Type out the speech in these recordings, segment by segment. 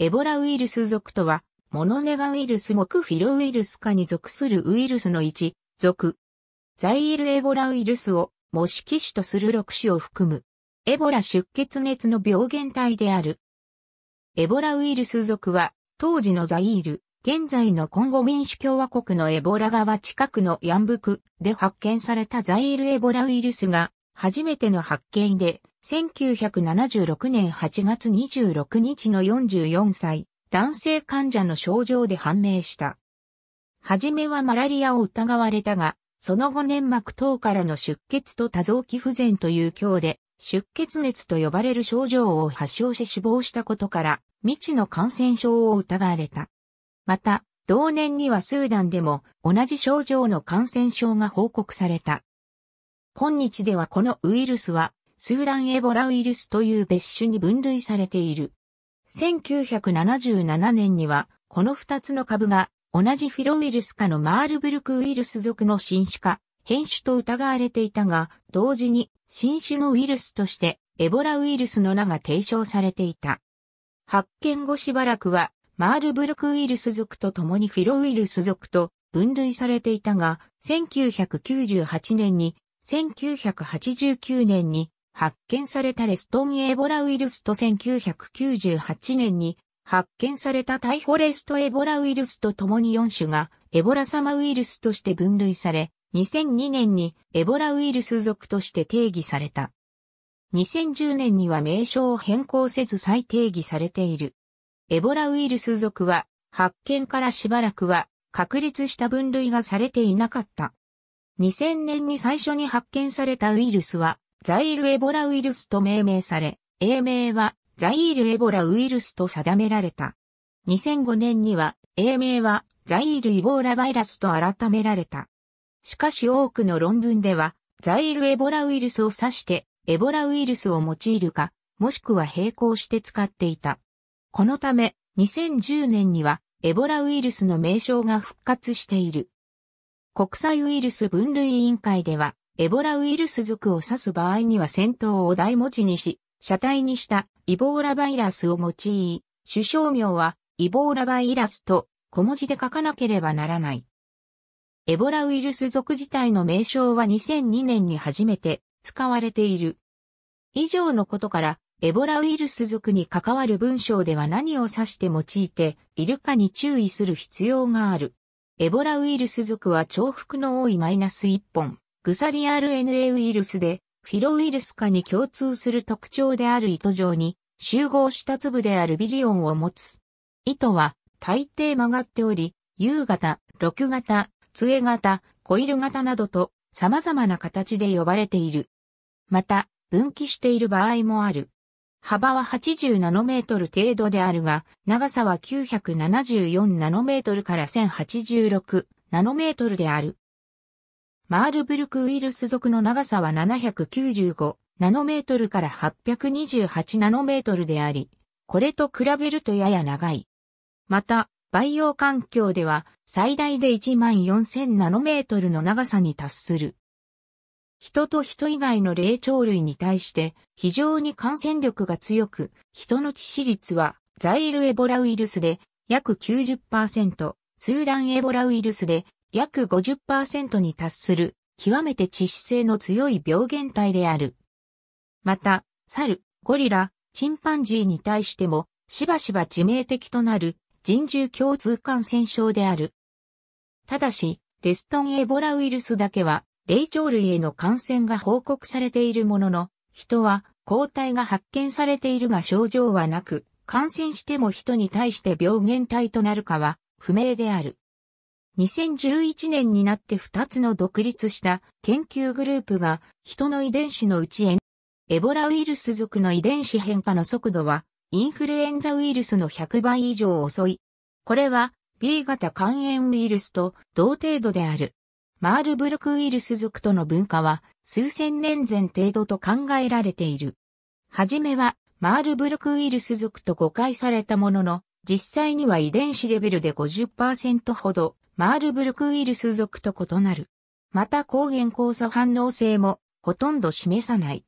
エボラウイルス属とは、モノネガウイルス目フィロウイルス科に属するウイルスの一属。ザイールエボラウイルスを模式種とする6種を含む。エボラ出血熱の病原体である。エボラウイルス属は、当時のザイール、現在のコンゴ民主共和国のエボラ川近くのヤンブクで発見されたザイールエボラウイルスが初めての発見で1976年8月26日の44歳、男性患者の症状で判明した。はじめはマラリアを疑われたが、その後粘膜等からの出血と多臓器不全という強で、出血熱と呼ばれる症状を発症し死亡したことから、未知の感染症を疑われた。また、同年にはスーダンでも同じ症状の感染症が報告された。今日ではこのウイルスはスーダンエボラウイルスという別種に分類されている。1977年には、この2つの株が、同じフィロウイルス科のマールブルクウイルス属の新種化、変種と疑われていたが、同時に、新種のウイルスとして、エボラウイルスの名が提唱されていた。発見後しばらくは、マールブルクウイルス属と共にフィロウイルス属と分類されていたが、1998年に、1989年に発見されたレストンエボラウイルスと1998年に発見されたタイフォレストエボラウイルスと共に4種がエボラ様ウイルスとして分類され、2002年にエボラウイルス属として定義された。2010年には名称を変更せず再定義されている。エボラウイルス属は発見からしばらくは確立した分類がされていなかった。2000年に最初に発見されたウイルスはザイールエボラウイルスと命名され、英名はザイールエボラウイルスと定められた。2005年には、英名はザイールイボーラバイラスと改められた。しかし多くの論文では、ザイールエボラウイルスを指して、エボラウイルスを用いるか、もしくは並行して使っていた。このため、2010年には、エボラウイルスの名称が復活している。国際ウイルス分類委員会では、エボラウイルス属を指す場合には先頭を大文字にし、車体にしたイボーラバイラスを用い、首相名はイボーラバイラスと小文字で書かなければならない。エボラウイルス属自体の名称は2002年に初めて使われている。以上のことから、エボラウイルス属に関わる文章では何を指して用いているかに注意する必要がある。エボラウイルス属は重複の多いマイナス1本。グサリ RNA ウイルスで、フィロウイルス化に共通する特徴である糸状に集合した粒であるビリオンを持つ。糸は大抵曲がっており、U 型、6型、杖型、コイル型などと様々な形で呼ばれている。また、分岐している場合もある。幅は80ナノメートル程度であるが、長さは974ナノメートルから1086ナノメートルである。マールブルクウイルス属の長さは795ナノメートルから828ナノメートルであり、これと比べるとやや長い。また、培養環境では最大で14000ナノメートルの長さに達する。人と人以外の霊長類に対して非常に感染力が強く、人の致死率はザイルエボラウイルスで約90%、スーダンエボラウイルスで約50%に達する極めて致死性の強い病原体である。また、猿、ゴリラ、チンパンジーに対しても、しばしば致命的となる人獣共通感染症である。ただし、レストンエボラウイルスだけは、霊長類への感染が報告されているものの、人は抗体が発見されているが症状はなく、感染しても人に対して病原体となるかは不明である。2011年になって2つの独立した研究グループが人の遺伝子のうちエボラウイルス属の遺伝子変化の速度はインフルエンザウイルスの100倍以上遅い。これは B 型肝炎ウイルスと同程度である。マールブルクウイルス属との分化は数千年前程度と考えられている。はじめはマールブルクウイルス属と誤解されたものの、実際には遺伝子レベルで50%ほどマールブルクウイルス属と異なる。また抗原交差反応性もほとんど示さない。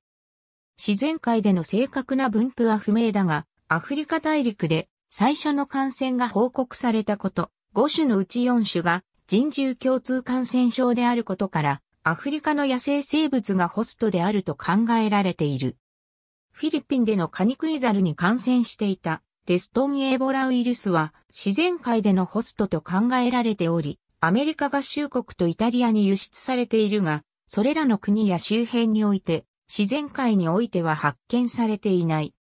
自然界での正確な分布は不明だが、アフリカ大陸で最初の感染が報告されたこと、5種のうち4種が人獣共通感染症であることから、アフリカの野生生物がホストであると考えられている。フィリピンでのカニクイザルに感染していたレストンエボラウイルスは自然界でのホストと考えられており、アメリカ合衆国とイタリアに輸出されているが、それらの国や周辺において、自然界においては発見されていない。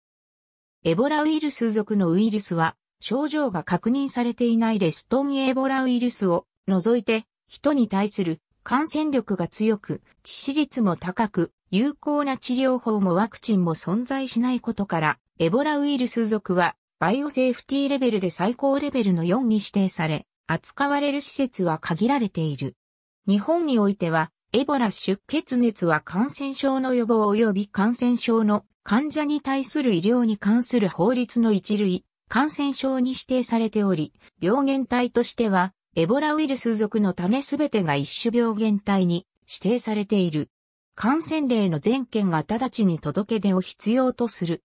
エボラウイルス属のウイルスは、症状が確認されていないレストンエボラウイルスを除いて、人に対する感染力が強く、致死率も高く、有効な治療法もワクチンも存在しないことから、エボラウイルス属はバイオセーフティーレベルで最高レベルの4に指定され、扱われる施設は限られている。日本においては、エボラ出血熱は感染症の予防及び感染症の患者に対する医療に関する法律の一類、感染症に指定されており、病原体としては、エボラウイルス属の種すべてが一種病原体に指定されている。感染例の全件が直ちに届け出を必要とする。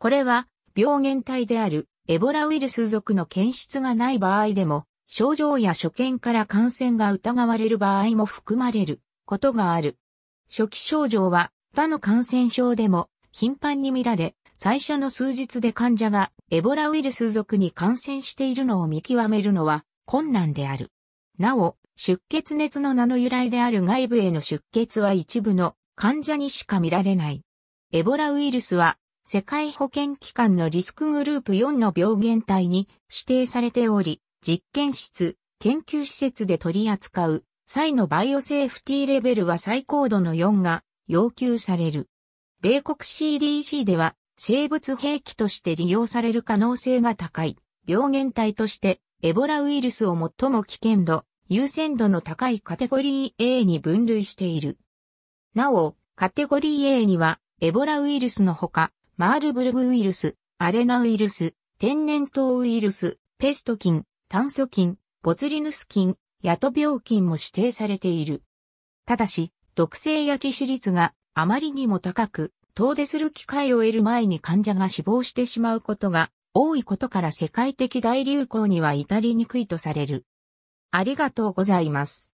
これは病原体であるエボラウイルス属の検出がない場合でも、症状や所見から感染が疑われる場合も含まれることがある。初期症状は他の感染症でも頻繁に見られ、最初の数日で患者がエボラウイルス属に感染しているのを見極めるのは困難である。なお、出血熱の名の由来である外部への出血は一部の患者にしか見られない。エボラウイルスは世界保健機関のリスクグループ4の病原体に指定されており、実験室、研究施設で取り扱う際のバイオセーフティーレベルは最高度の4が要求される。米国 CDC では生物兵器として利用される可能性が高い病原体としてエボラウイルスを最も危険度、優先度の高いカテゴリー A に分類している。なお、カテゴリー A にはエボラウイルスのほかマールブルグウイルス、アレナウイルス、天然痘ウイルス、ペスト菌、炭素菌、ボツリヌス菌、ヤト病菌も指定されている。ただし、毒性や致死率があまりにも高く、遠出する機会を得る前に患者が死亡してしまうことが多いことから世界的大流行には至りにくいとされる。ありがとうございます。